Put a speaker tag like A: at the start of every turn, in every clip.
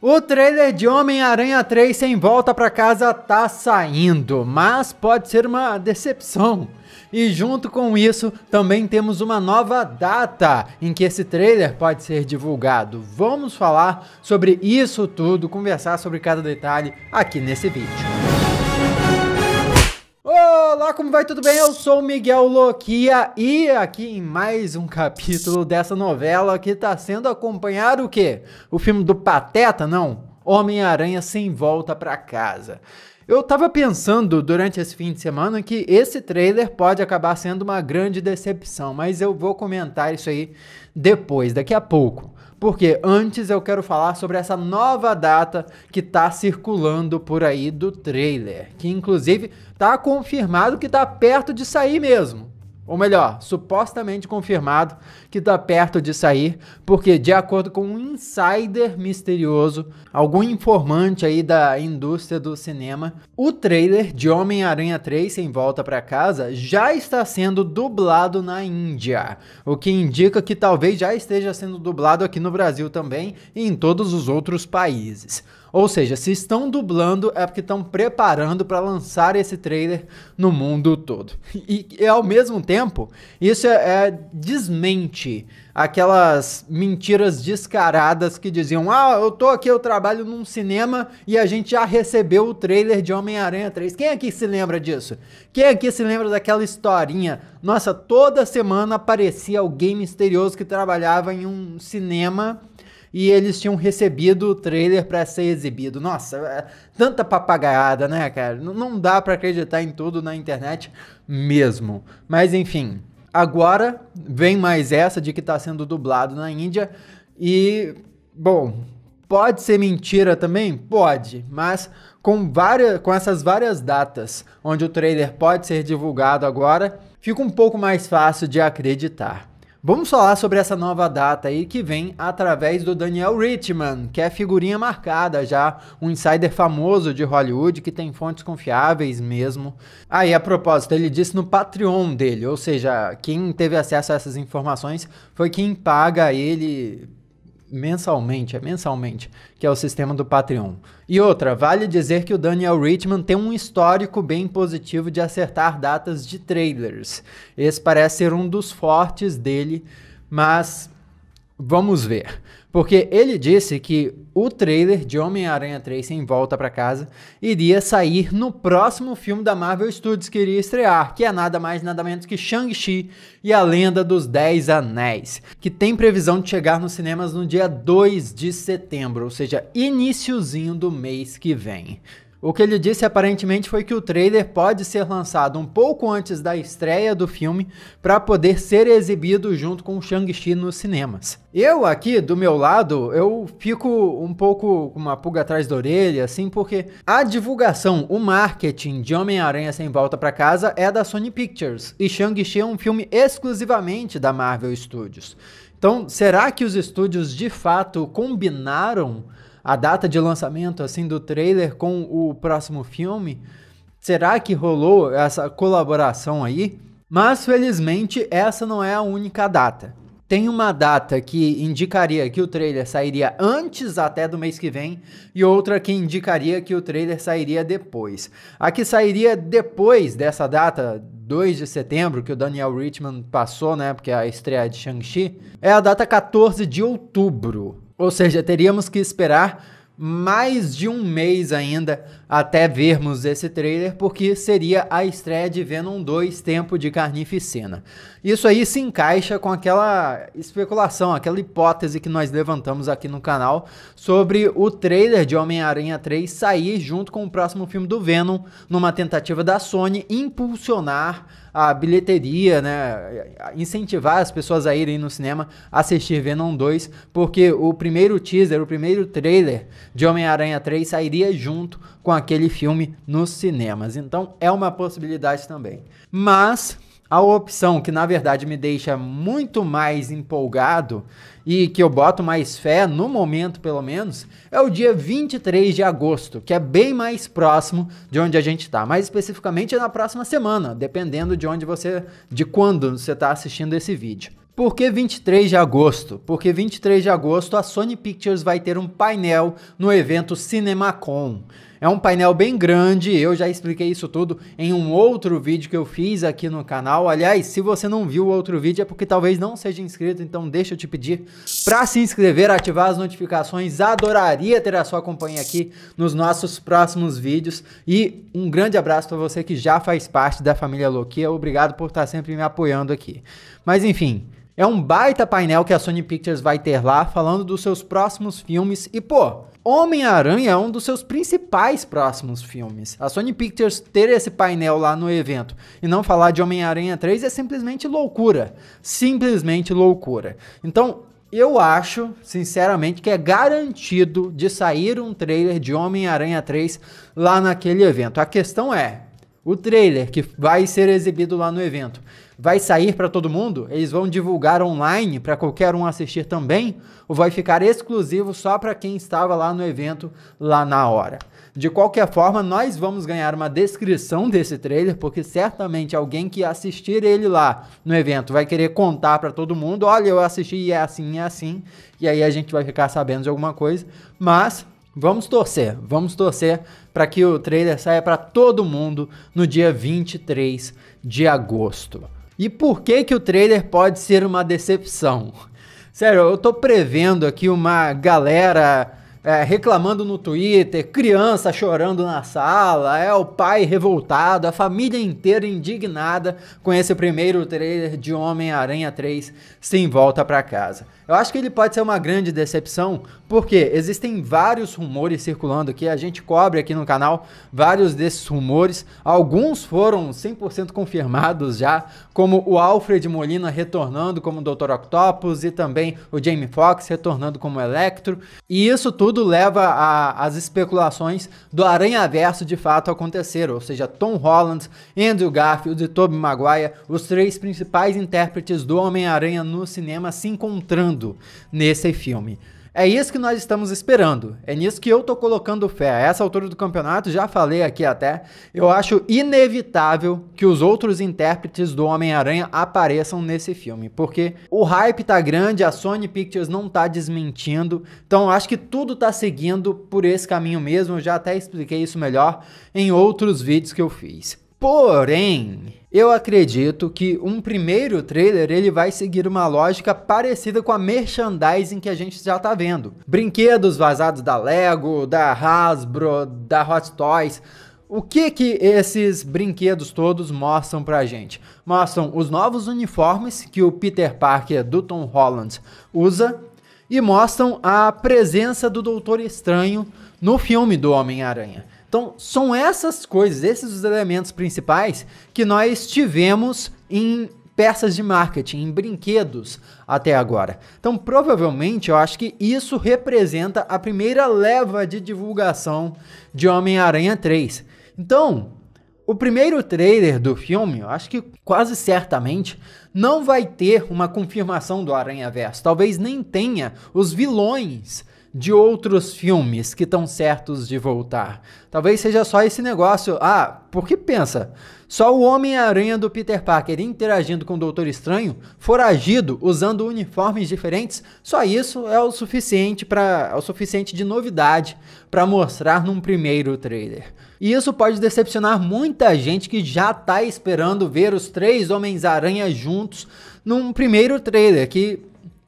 A: O trailer de Homem-Aranha 3 sem volta para casa tá saindo, mas pode ser uma decepção. E junto com isso, também temos uma nova data em que esse trailer pode ser divulgado. Vamos falar sobre isso tudo, conversar sobre cada detalhe aqui nesse vídeo. Olá, como vai? Tudo bem? Eu sou o Miguel Loquia e aqui em mais um capítulo dessa novela que está sendo acompanhado o quê? O filme do Pateta, não? Homem-Aranha sem volta para casa. Eu tava pensando durante esse fim de semana que esse trailer pode acabar sendo uma grande decepção, mas eu vou comentar isso aí depois, daqui a pouco. Porque antes eu quero falar sobre essa nova data que tá circulando por aí do trailer, que inclusive tá confirmado que tá perto de sair mesmo ou melhor, supostamente confirmado, que está perto de sair, porque de acordo com um insider misterioso, algum informante aí da indústria do cinema, o trailer de Homem-Aranha 3 sem volta para casa já está sendo dublado na Índia, o que indica que talvez já esteja sendo dublado aqui no Brasil também e em todos os outros países. Ou seja, se estão dublando é porque estão preparando para lançar esse trailer no mundo todo. E, e ao mesmo tempo, isso é, é, desmente aquelas mentiras descaradas que diziam: "Ah, eu tô aqui, eu trabalho num cinema e a gente já recebeu o trailer de Homem-Aranha 3". Quem aqui se lembra disso? Quem aqui se lembra daquela historinha? Nossa, toda semana aparecia alguém misterioso que trabalhava em um cinema e eles tinham recebido o trailer para ser exibido. Nossa, é tanta papagaiada, né, cara? N não dá para acreditar em tudo na internet mesmo. Mas enfim, agora vem mais essa de que tá sendo dublado na Índia e bom, pode ser mentira também? Pode, mas com várias com essas várias datas onde o trailer pode ser divulgado agora, fica um pouco mais fácil de acreditar. Vamos falar sobre essa nova data aí que vem através do Daniel Richman, que é figurinha marcada já, um insider famoso de Hollywood que tem fontes confiáveis mesmo. Aí, ah, a propósito, ele disse no Patreon dele, ou seja, quem teve acesso a essas informações foi quem paga ele mensalmente, é mensalmente, que é o sistema do Patreon. E outra, vale dizer que o Daniel Richman tem um histórico bem positivo de acertar datas de trailers. Esse parece ser um dos fortes dele, mas vamos ver. Porque ele disse que o trailer de Homem-Aranha 3 em volta para casa iria sair no próximo filme da Marvel Studios que iria estrear, que é nada mais nada menos que Shang-Chi e a Lenda dos Dez Anéis, que tem previsão de chegar nos cinemas no dia 2 de setembro, ou seja, iníciozinho do mês que vem. O que ele disse aparentemente foi que o trailer pode ser lançado um pouco antes da estreia do filme para poder ser exibido junto com Shang-Chi nos cinemas. Eu aqui do meu lado, eu fico um pouco com uma pulga atrás da orelha assim, porque a divulgação, o marketing de Homem-Aranha sem volta para casa é da Sony Pictures e Shang-Chi é um filme exclusivamente da Marvel Studios. Então, será que os estúdios de fato combinaram a data de lançamento assim do trailer com o próximo filme? Será que rolou essa colaboração aí? Mas felizmente essa não é a única data. Tem uma data que indicaria que o trailer sairia antes até do mês que vem e outra que indicaria que o trailer sairia depois. A que sairia depois dessa data, 2 de setembro, que o Daniel Richman passou, né, porque é a estreia de Shang-Chi, é a data 14 de outubro. Ou seja, teríamos que esperar mais de um mês ainda até vermos esse trailer, porque seria a estreia de Venom 2 Tempo de Carnificina. Isso aí se encaixa com aquela especulação, aquela hipótese que nós levantamos aqui no canal sobre o trailer de Homem-Aranha 3 sair junto com o próximo filme do Venom, numa tentativa da Sony impulsionar a bilheteria, né? Incentivar as pessoas a irem no cinema assistir Venom 2, porque o primeiro teaser, o primeiro trailer de Homem-Aranha 3 sairia junto com aquele filme nos cinemas. Então é uma possibilidade também. Mas a opção que na verdade me deixa muito mais empolgado e que eu boto mais fé, no momento pelo menos, é o dia 23 de agosto, que é bem mais próximo de onde a gente está. Mais especificamente é na próxima semana, dependendo de onde você. de quando você está assistindo esse vídeo. Por que 23 de agosto? Porque 23 de agosto a Sony Pictures vai ter um painel no evento CinemaCon. É um painel bem grande, eu já expliquei isso tudo em um outro vídeo que eu fiz aqui no canal. Aliás, se você não viu o outro vídeo é porque talvez não seja inscrito, então deixa eu te pedir para se inscrever, ativar as notificações. Adoraria ter a sua companhia aqui nos nossos próximos vídeos. E um grande abraço para você que já faz parte da família Loquia. Obrigado por estar tá sempre me apoiando aqui. Mas enfim, é um baita painel que a Sony Pictures vai ter lá falando dos seus próximos filmes e pô, Homem-Aranha é um dos seus principais próximos filmes. A Sony Pictures ter esse painel lá no evento e não falar de Homem-Aranha 3 é simplesmente loucura. Simplesmente loucura. Então, eu acho, sinceramente, que é garantido de sair um trailer de Homem-Aranha 3 lá naquele evento. A questão é, o trailer que vai ser exibido lá no evento vai sair para todo mundo? Eles vão divulgar online para qualquer um assistir também? Ou vai ficar exclusivo só para quem estava lá no evento, lá na hora? De qualquer forma, nós vamos ganhar uma descrição desse trailer, porque certamente alguém que assistir ele lá no evento vai querer contar para todo mundo: olha, eu assisti e é assim, e é assim. E aí a gente vai ficar sabendo de alguma coisa. Mas Vamos torcer, vamos torcer para que o trailer saia para todo mundo no dia 23 de agosto. E por que que o trailer pode ser uma decepção? Sério, eu tô prevendo aqui uma galera é, reclamando no Twitter, criança chorando na sala, é o pai revoltado, a família inteira indignada com esse primeiro trailer de Homem-Aranha 3 sem volta para casa. Eu acho que ele pode ser uma grande decepção, porque existem vários rumores circulando aqui, a gente cobre aqui no canal vários desses rumores. Alguns foram 100% confirmados já, como o Alfred Molina retornando como Dr. Octopus e também o Jamie Foxx retornando como Electro. E isso tudo leva às especulações do Aranhaverso de fato acontecer, ou seja, Tom Holland, Andrew Garfield e Tobey Maguire, os três principais intérpretes do Homem-Aranha no cinema se encontrando mundo nesse filme. É isso que nós estamos esperando. É nisso que eu tô colocando fé. A essa altura do campeonato, já falei aqui até, eu acho inevitável que os outros intérpretes do Homem-Aranha apareçam nesse filme, porque o hype tá grande, a Sony Pictures não tá desmentindo. Então, acho que tudo tá seguindo por esse caminho mesmo. Eu já até expliquei isso melhor em outros vídeos que eu fiz. Porém, eu acredito que um primeiro trailer ele vai seguir uma lógica parecida com a merchandising que a gente já tá vendo. Brinquedos vazados da Lego, da Hasbro, da Hot Toys. O que que esses brinquedos todos mostram pra gente? Mostram os novos uniformes que o Peter Parker do Tom Holland usa e mostram a presença do Doutor Estranho no filme do Homem-Aranha. Então, são essas coisas, esses os elementos principais que nós tivemos em peças de marketing, em brinquedos até agora. Então, provavelmente, eu acho que isso representa a primeira leva de divulgação de Homem-Aranha 3. Então, o primeiro trailer do filme, eu acho que quase certamente, não vai ter uma confirmação do Aranha Verso. Talvez nem tenha os vilões de outros filmes que estão certos de voltar. Talvez seja só esse negócio. Ah, porque pensa, só o Homem-Aranha do Peter Parker interagindo com o Doutor Estranho, foragido, usando uniformes diferentes, só isso é o suficiente para é o suficiente de novidade para mostrar num primeiro trailer. E isso pode decepcionar muita gente que já está esperando ver os três Homens-Aranha juntos num primeiro trailer que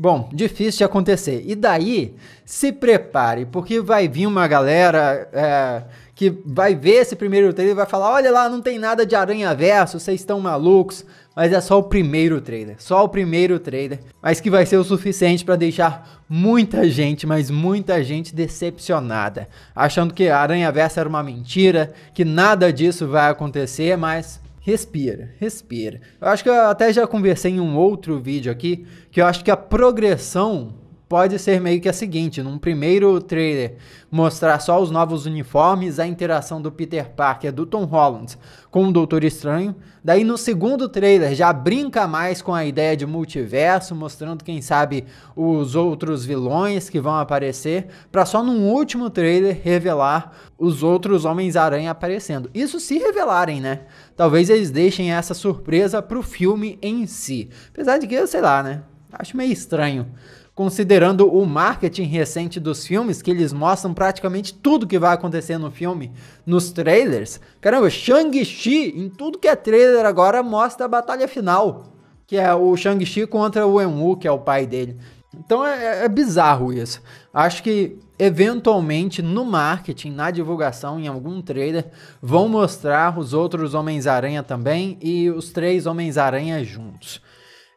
A: Bom, difícil de acontecer. E daí, se prepare, porque vai vir uma galera é, que vai ver esse primeiro trailer e vai falar: olha lá, não tem nada de Aranha Verso, vocês estão malucos. Mas é só o primeiro trailer, só o primeiro trailer, mas que vai ser o suficiente para deixar muita gente, mas muita gente decepcionada, achando que Aranha Verso era uma mentira, que nada disso vai acontecer, mas Respira, respira. Eu acho que eu até já conversei em um outro vídeo aqui que eu acho que a progressão pode ser meio que a seguinte: num primeiro trailer, mostrar só os novos uniformes, a interação do Peter Parker, do Tom Holland com o Doutor Estranho. Daí no segundo trailer já brinca mais com a ideia de multiverso, mostrando quem sabe os outros vilões que vão aparecer, para só num último trailer revelar os outros Homens-Aranha aparecendo. Isso se revelarem, né? Talvez eles deixem essa surpresa pro filme em si. Apesar de que, sei lá, né? Acho meio estranho, considerando o marketing recente dos filmes, que eles mostram praticamente tudo que vai acontecer no filme, nos trailers. Caramba, Shang-Chi, em tudo que é trailer agora, mostra a batalha final, que é o Shang-Chi contra o Wenwu, que é o pai dele. Então é, é, é, bizarro isso. Acho que eventualmente no marketing, na divulgação, em algum trailer, vão mostrar os outros Homens-Aranha também e os três Homens-Aranha juntos.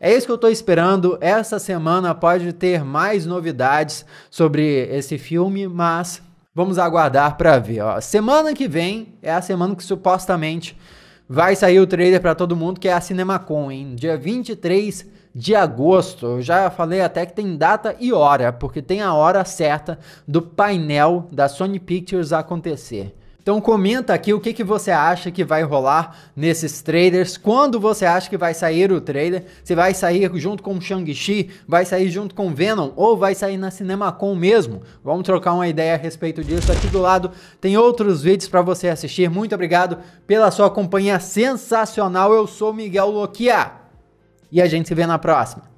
A: É isso que eu estou esperando. Essa semana pode ter mais novidades sobre esse filme, mas vamos aguardar para ver. Ó. Semana que vem é a semana que supostamente vai sair o trailer para todo mundo, que é a CinemaCon, hein? Dia 23 de agosto. Eu já falei até que tem data e hora, porque tem a hora certa do painel da Sony Pictures acontecer. Então comenta aqui o que, que você acha que vai rolar nesses traders, quando você acha que vai sair o trader, se vai sair junto com Shang-Chi, vai sair junto com Venom ou vai sair na Cinemacon mesmo. Vamos trocar uma ideia a respeito disso. Aqui do lado tem outros vídeos para você assistir. Muito obrigado pela sua companhia sensacional. Eu sou Miguel Loquia e a gente se vê na próxima.